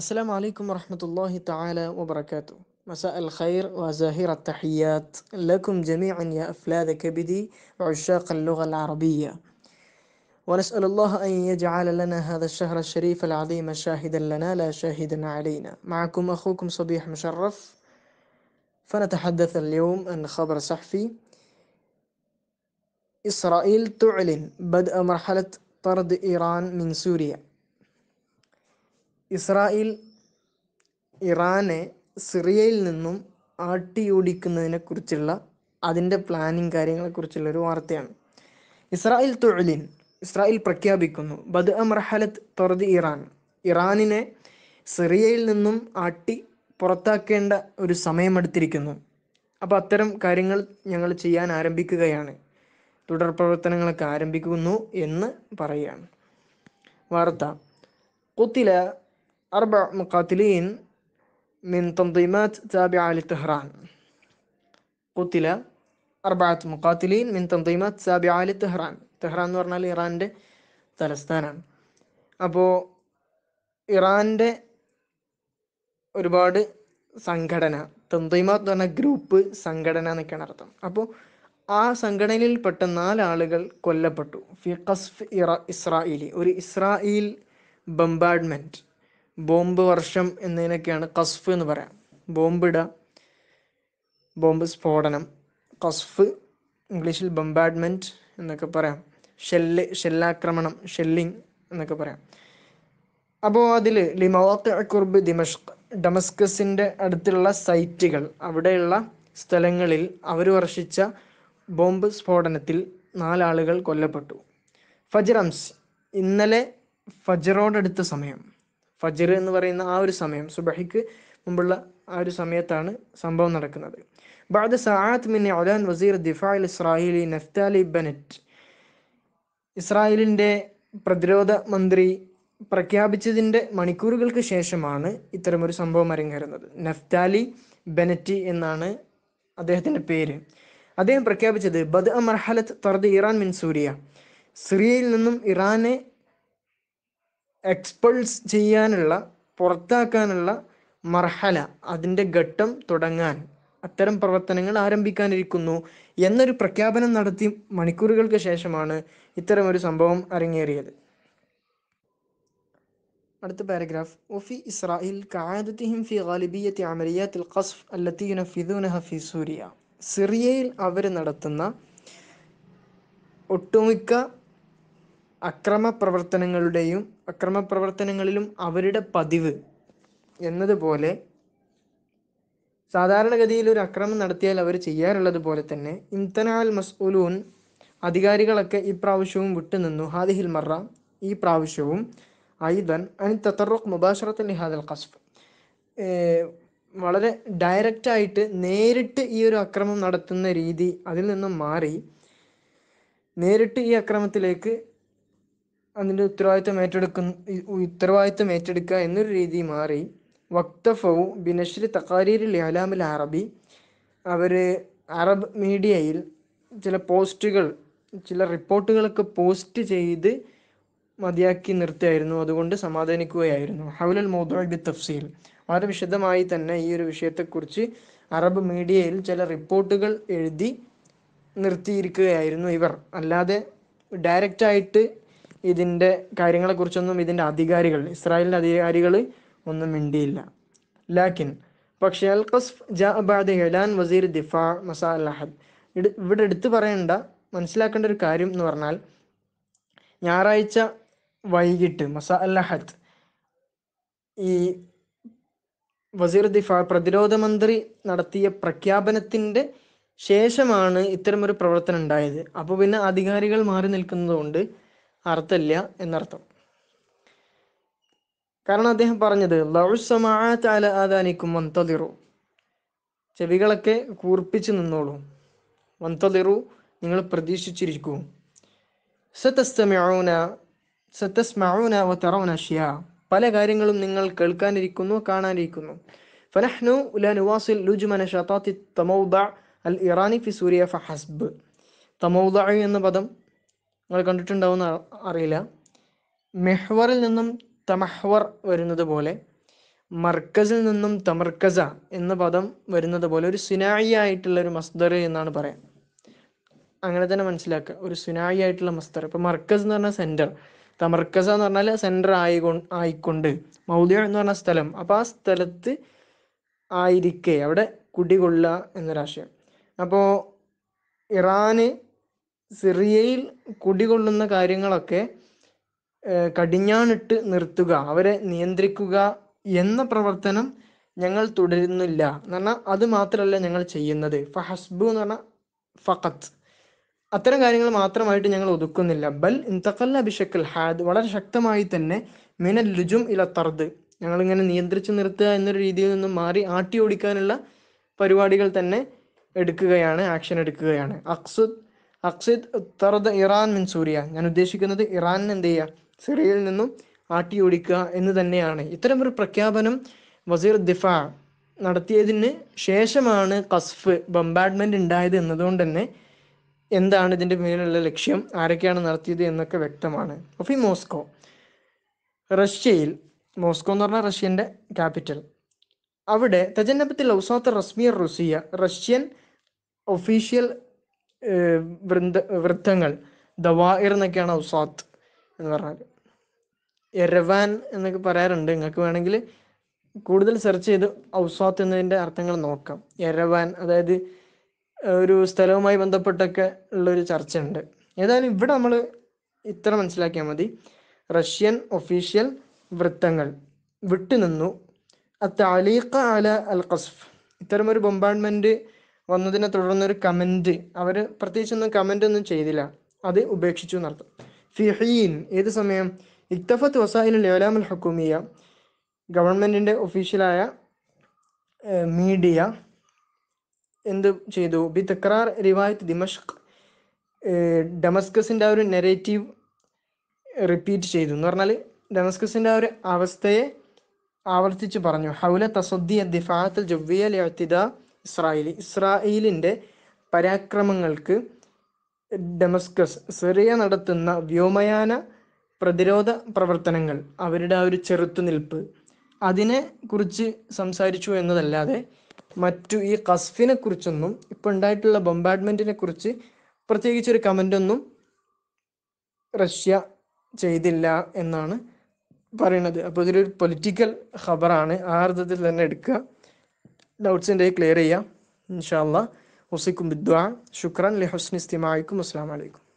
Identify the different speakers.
Speaker 1: السلام عليكم ورحمة الله تعالى وبركاته مساء الخير وزاهر التحيات لكم جميعا يا أفلاذ كبدي عشاق اللغة العربية ونسأل الله أن يجعل لنا هذا الشهر الشريف العظيم شاهدا لنا لا شاهدا علينا معكم أخوكم صبيح مشرف فنتحدث اليوم عن خبر صحفي إسرائيل تعلن بدء مرحلة طرد إيران من سوريا Israel ഇറാനെ സിറിയയിൽ നിന്നും കുറിച്ചുള്ള അതിൻ്റെ പ്ലാനിങ് കാര്യങ്ങളെക്കുറിച്ചുള്ള ഒരു വാർത്തയാണ് ഇസ്രായേൽ തൊഴിലിൻ ഇസ്രായേൽ പ്രഖ്യാപിക്കുന്നു ബദ് മർഹലത്ത് തൊറത് ഇറാൻ ഇറാനിനെ സിറിയയിൽ നിന്നും ആട്ടി പുറത്താക്കേണ്ട ഒരു സമയമെടുത്തിരിക്കുന്നു അപ്പോൾ അത്തരം കാര്യങ്ങൾ ഞങ്ങൾ ചെയ്യാൻ ആരംഭിക്കുകയാണ് തുടർ പ്രവർത്തനങ്ങളൊക്കെ ആരംഭിക്കുന്നു എന്ന് പറയുകയാണ് വാർത്ത കുത്തില أربع مقاتلين من تنظيمات تابعة لطهران قتل أربعة مقاتلين من تنظيمات تابعة لطهران ടെഹ്റാൻ എന്ന് പറഞ്ഞാൽ ഇറാൻ്റെ തലസ്ഥാനമാണ് അപ്പോൾ ഇറാൻ്റെ ഒരുപാട് സംഘടന തന്തൈമാത്ത് എന്ന് പറഞ്ഞ ഗ്രൂപ്പ് സംഘടന എന്നൊക്കെയാണ് അർത്ഥം അപ്പോൾ ആ സംഘടനയിൽ പെട്ട നാലാളുകൾ കൊല്ലപ്പെട്ടു ഫിഖസ് ഇറ ഇസ്രായേലി ഒരു ഇസ്രായേൽ ബംബാർഡ്മെൻറ്റ് ബോംബ് വർഷം എന്നതിനൊക്കെയാണ് കസ്ഫ് എന്ന് പറയാം ബോംബിട ബോംബ് സ്ഫോടനം കസ്ഫ് ഇംഗ്ലീഷിൽ ബംബാഡ്മെൻറ്റ് എന്നൊക്കെ പറയാം ഷെല്ല് ഷെല്ലാക്രമണം ഷെല്ലിങ് എന്നൊക്കെ പറയാം അപ്പോൾ അതിൽ ലിമോത്ത് കുർബ് ദിമഷ്ക് ഡമസ്കസിൻ്റെ അടുത്തുള്ള സൈറ്റുകൾ അവിടെയുള്ള സ്ഥലങ്ങളിൽ അവർ വർഷിച്ച ബോംബ് സ്ഫോടനത്തിൽ നാലാളുകൾ കൊല്ലപ്പെട്ടു ഫജറംസ് ഇന്നലെ ഫജറോടടുത്ത സമയം ഫജർ എന്ന് പറയുന്ന ആ ഒരു സമയം സുബഹിക്ക് മുമ്പുള്ള ആ ഒരു സമയത്താണ് സംഭവം നടക്കുന്നത് ബാദ് സഹാത്ത് മിന്നെ ഒലാൻ വസീർ ദിഫാൽ ഇസ്രായേലി നഫ്താലി ബനറ്റ് ഇസ്രായേലിൻ്റെ പ്രതിരോധ മന്ത്രി പ്രഖ്യാപിച്ചതിൻ്റെ മണിക്കൂറുകൾക്ക് ശേഷമാണ് ഇത്തരമൊരു സംഭവം അരങ്ങേറുന്നത് നഫ്താലി ബെനറ്റി എന്നാണ് അദ്ദേഹത്തിൻ്റെ പേര് അദ്ദേഹം പ്രഖ്യാപിച്ചത് ബദ് മർഹലത്ത് തർദ് ഇറാൻ മിൻ സൂരിയ സിറിയയിൽ നിന്നും ഇറാനെ എക്സ്പൾസ് ചെയ്യാനുള്ള പുറത്താക്കാനുള്ള മർഹല അതിൻ്റെ ഘട്ടം തുടങ്ങാൻ അത്തരം പ്രവർത്തനങ്ങൾ ആരംഭിക്കാനിരിക്കുന്നു എന്നൊരു പ്രഖ്യാപനം നടത്തി മണിക്കൂറുകൾക്ക് ശേഷമാണ് ഇത്തരമൊരു സംഭവം അരങ്ങേറിയത് അടുത്ത പാരഗ്രാഫ് ഒഫി ഇസ്രാഹിൽ കായദത്തിഹിം ഗാലിബിയത്തി ഖസ്ഫ് സിറിയയിൽ അവർ നടത്തുന്ന ഒട്ടുമിക്ക അക്രമപ്രവർത്തനങ്ങളുടെയും അക്രമപ്രവർത്തനങ്ങളിലും അവരുടെ പതിവ് എന്നതുപോലെ സാധാരണഗതിയിൽ ഒരു അക്രമം നടത്തിയാൽ അവർ ചെയ്യാറുള്ളത് പോലെ തന്നെ ഇംതനാൽ മസ്ഊലൂൻ അധികാരികളൊക്കെ ഇപ്രാവശ്യവും വിട്ടുനിന്നു ഹാദിഹിൽ മറ ഈ പ്രാവശ്യവും ഐദൻ അനി തത്തറുഖ് മുബാഷറത്തുൽ നിഹാദൽ ഖസ്ഫ് വളരെ ഡയറക്റ്റായിട്ട് നേരിട്ട് ഈ ഒരു അക്രമം നടത്തുന്ന രീതി അതിൽ നിന്നും മാറി നേരിട്ട് ഈ അക്രമത്തിലേക്ക് അതിൻ്റെ ഉത്തരവാദിത്വം ഏറ്റെടുക്കുന്ന ഉത്തരവാദിത്വം ഏറ്റെടുക്കുക എന്നൊരു രീതി മാറി വക്തഫവും ബിനശ്രി തക്കാരീരിൽ അലാമിൽ അറബി അവർ അറബ് മീഡിയയിൽ ചില പോസ്റ്റുകൾ ചില റിപ്പോർട്ടുകളൊക്കെ പോസ്റ്റ് ചെയ്ത് മതിയാക്കി നിർത്തിയായിരുന്നു അതുകൊണ്ട് സമാധാനിക്കുകയായിരുന്നു ഹൗലൽ മോദോബി തഫ്സീൽ വളരെ വിശദമായി തന്നെ ഈ ഒരു വിഷയത്തെക്കുറിച്ച് അറബ് മീഡിയയിൽ ചില റിപ്പോർട്ടുകൾ എഴുതി നിർത്തിയിരിക്കുകയായിരുന്നു ഇവർ അല്ലാതെ ഡയറക്റ്റായിട്ട് ഇതിൻ്റെ കാര്യങ്ങളെക്കുറിച്ചൊന്നും ഇതിൻ്റെ അധികാരികൾ ഇസ്രായേലിൻ്റെ അധികാരികൾ ഒന്നും മിണ്ടിയില്ല ലാക്കിൻ പക്ഷേ അൽ ഖസ്ഫ് ജാബാദ് ഹെലാൻ വസീർ ദിഫ മസാ അഹദ് ഇവിടെ എടുത്തു പറയേണ്ട മനസ്സിലാക്കേണ്ട ഒരു കാര്യം എന്ന് പറഞ്ഞാൽ ഞായറാഴ്ച വൈകിട്ട് മസാ അഹദ് ഈ വസീർ ദിഫ പ്രതിരോധ മന്ത്രി നടത്തിയ പ്രഖ്യാപനത്തിൻ്റെ ശേഷമാണ് ഇത്തരമൊരു പ്രവർത്തനം ഉണ്ടായത് അപ്പോൾ പിന്നെ അധികാരികൾ മാറി നിൽക്കുന്നതുകൊണ്ട് അർത്ഥമില്ല എന്നർത്ഥം കാരണം അദ്ദേഹം പറഞ്ഞത് ലൗസമാനിക്കും ചെവികളൊക്കെ കൂർപ്പിച്ച് നിന്നോളൂ വന്തതിറു നിങ്ങൾ പ്രതീക്ഷിച്ചിരിക്കൂ സതസ്തമൗന സതസ്മൗന വ ഷിയ പല കാര്യങ്ങളും നിങ്ങൾ കേൾക്കാനിരിക്കുന്നു കാണാനിരിക്കുന്നു ഫനഹ്നു ഉല ലുജ്മന ഷതാത്തി തമൗദ അൽ ഇറാനി ഫി സൂര്യ ഫഹസ്ബ് തമൗദ എന്ന പദം നിങ്ങൾ കണ്ടിട്ടുണ്ടാവുമെന്ന് അറിയില്ല മെഹ്വറിൽ നിന്നും തമഹ്വർ വരുന്നത് പോലെ മർക്കസിൽ നിന്നും തമർക്കസ എന്ന പദം വരുന്നത് പോലെ ഒരു സുനായി ആയിട്ടുള്ള ഒരു മസ്ദർ എന്നാണ് പറയാം അങ്ങനെ തന്നെ മനസ്സിലാക്കുക ഒരു സുനായി ആയിട്ടുള്ള മസ്ദർ ഇപ്പൊ മർക്കസ് എന്ന് പറഞ്ഞാൽ സെന്റർ തമർക്കസ എന്ന് പറഞ്ഞാൽ സെന്റർ ആയിക്കൊ ആയിക്കൊണ്ട് മൗദ്യ എന്ന് പറഞ്ഞ സ്ഥലം അപ്പോൾ ആ സ്ഥലത്ത് ആയിരിക്കെ അവിടെ കുടികൊള്ളുക എന്നൊരാശയം അപ്പോൾ ഇറാന് സിറിയയിൽ കുടികൊള്ളുന്ന കാര്യങ്ങളൊക്കെ കടിഞ്ഞാണിട്ട് നിർത്തുക അവരെ നിയന്ത്രിക്കുക എന്ന പ്രവർത്തനം ഞങ്ങൾ തുടരുന്നില്ല എന്ന് പറഞ്ഞാൽ അത് മാത്രമല്ല ഞങ്ങൾ ചെയ്യുന്നത് ഫഹസ്ബു എന്ന് പറഞ്ഞാൽ ഫഖത്ത് അത്തരം കാര്യങ്ങൾ മാത്രമായിട്ട് ഞങ്ങൾ ഒതുക്കുന്നില്ല ബൽ ഇന്തക്കല്ല അഭിഷക്കൽ ഹാദ് വളരെ ശക്തമായി തന്നെ മിനൽ ലുജും ഇല തർദ് ഞങ്ങളിങ്ങനെ നിയന്ത്രിച്ചു നിർത്തുക എന്നൊരു രീതിയിൽ നിന്നും മാറി ആട്ടി ഓടിക്കാനുള്ള പരിപാടികൾ തന്നെ എടുക്കുകയാണ് ആക്ഷൻ എടുക്കുകയാണ് അക്സുദ് അക്സിദ് തറദ് ഇറാൻ മിൻ സൂര്യ ഞാൻ ഉദ്ദേശിക്കുന്നത് ഇറാനിന് എന്ത് ചെയ്യുക സിറിയയിൽ നിന്നും ആട്ടി ഓടിക്കുക എന്ന് തന്നെയാണ് ഇത്തരമൊരു പ്രഖ്യാപനം വസീർ ദിഫ നടത്തിയതിന് ശേഷമാണ് കസ്ഫ് ബംബാഡ്മെൻ്റ് ഉണ്ടായത് എന്നതുകൊണ്ട് തന്നെ എന്താണ് ഇതിൻ്റെ പിന്നിലുള്ള ലക്ഷ്യം ആരൊക്കെയാണ് നടത്തിയത് എന്നൊക്കെ വ്യക്തമാണ് ഓഫ് മോസ്കോ റഷ്യയിൽ മോസ്കോ എന്ന് പറഞ്ഞാൽ റഷ്യൻ്റെ ക്യാപിറ്റൽ അവിടെ തജന്നബത്തിൽ ഔസാത്ത് റസ്മിയ റുസിയ റഷ്യൻ ഒഫീഷ്യൽ വൃന്ദ വൃത്തങ്ങൾ ദവാഇർ എന്നൊക്കെയാണ് ഔസാത്ത് എന്ന് പറഞ്ഞാൽ എരവാൻ എന്നൊക്കെ പറയാറുണ്ട് നിങ്ങൾക്ക് വേണമെങ്കിൽ കൂടുതൽ സെർച്ച് ചെയ്ത് ഔസാത്ത് എന്നതിൻ്റെ അർത്ഥങ്ങൾ നോക്കാം എരവാൻ അതായത് ഒരു സ്ഥലവുമായി ബന്ധപ്പെട്ടൊക്കെ ഉള്ളൊരു ഉണ്ട് ഏതായാലും ഇവിടെ നമ്മൾ ഇത്ര മനസ്സിലാക്കിയാൽ മതി റഷ്യൻ ഒഫീഷ്യൽ വൃത്തങ്ങൾ വിട്ടുനിന്നു അ താലീഖ അല അൽ ഖസ്ഫ് ഇത്തരമൊരു ബൊമ്പാർട്ട്മെൻറ്റ് വന്നതിനെ ഒരു കമൻറ്റ് അവർ പ്രത്യേകിച്ചൊന്നും കമൻ്റ് ഒന്നും ചെയ്തില്ല അത് ഉപേക്ഷിച്ചു എന്നർത്ഥം ഫിഹീൻ ഏത് സമയം ഇക്തഫത്ത് വസായിൽ ലേലാമുൽ ഹക്കൂമിയ ഗവൺമെൻറ്റിൻ്റെ ഒഫീഷ്യലായ മീഡിയ എന്ത് ചെയ്തു ബി തക്രാർ റിവായത്ത് ദിമഷ്ക് ഡമസ്കസിൻ്റെ ആ ഒരു നെറേറ്റീവ് റിപ്പീറ്റ് ചെയ്തു എന്ന് പറഞ്ഞാൽ ഡമസ്കസിൻ്റെ ആ ഒരു അവസ്ഥയെ ആവർത്തിച്ച് പറഞ്ഞു ഹൗല തസദ്ദി ദിഫാത്തിൽ ജവ്വിയ ലിഅത്തിദ ഇസ്രായേൽ ഇസ്രായേലിൻ്റെ പരാക്രമങ്ങൾക്ക് ഡെമസ്കസ് സിറിയ നടത്തുന്ന വ്യോമയാന പ്രതിരോധ പ്രവർത്തനങ്ങൾ അവരുടെ ആ ഒരു ചെറുത്തുനിൽപ്പ് അതിനെ കുറിച്ച് സംസാരിച്ചു എന്നതല്ലാതെ മറ്റു ഈ കസ്ഫിനെ കുറിച്ചൊന്നും ഇപ്പോൾ ഉണ്ടായിട്ടുള്ള ബൊമ്പാഡ്മെൻറ്റിനെ കുറിച്ച് പ്രത്യേകിച്ചൊരു കമൻ്റൊന്നും റഷ്യ ചെയ്തില്ല എന്നാണ് പറയണത് അപ്പോൾ ഇതൊരു പൊളിറ്റിക്കൽ ഖബറാണ് ആ അർത്ഥത്തിൽ തന്നെ എടുക്കുക ഡൗട്ട്സ് ഉണ്ടെങ്കിൽ ക്ലിയർ ചെയ്യാം ഇൻഷാ അള്ളാഹ് ഉസിക്കും ബിദ്വാ ശുക്രൻ ലി ഹുസ്നി ഇസ്തിമായിക്കും അസ്സാം വലൈക്കും